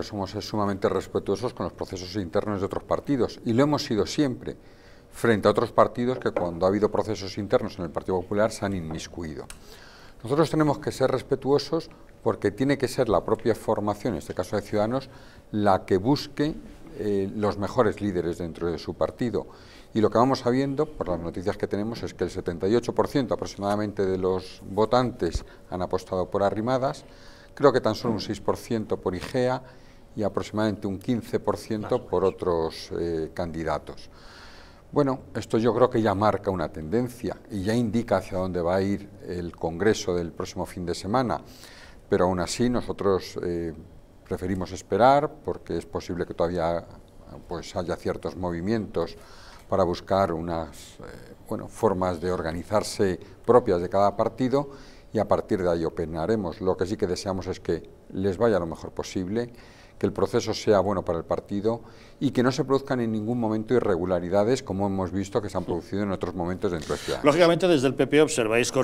somos sumamente respetuosos con los procesos internos de otros partidos y lo hemos sido siempre frente a otros partidos que cuando ha habido procesos internos en el Partido Popular se han inmiscuido. Nosotros tenemos que ser respetuosos porque tiene que ser la propia formación, en este caso de Ciudadanos, la que busque eh, los mejores líderes dentro de su partido. Y lo que vamos sabiendo, por las noticias que tenemos, es que el 78% aproximadamente de los votantes han apostado por arrimadas, Creo que tan solo un 6% por IGEA y aproximadamente un 15% por otros eh, candidatos. Bueno, esto yo creo que ya marca una tendencia y ya indica hacia dónde va a ir el Congreso del próximo fin de semana, pero aún así nosotros eh, preferimos esperar porque es posible que todavía pues, haya ciertos movimientos para buscar unas eh, bueno, formas de organizarse propias de cada partido y a partir de ahí opinaremos. Lo que sí que deseamos es que les vaya lo mejor posible, que el proceso sea bueno para el partido y que no se produzcan en ningún momento irregularidades como hemos visto que se han producido en otros momentos dentro de Ciudadanos. Lógicamente desde el PP e observáis con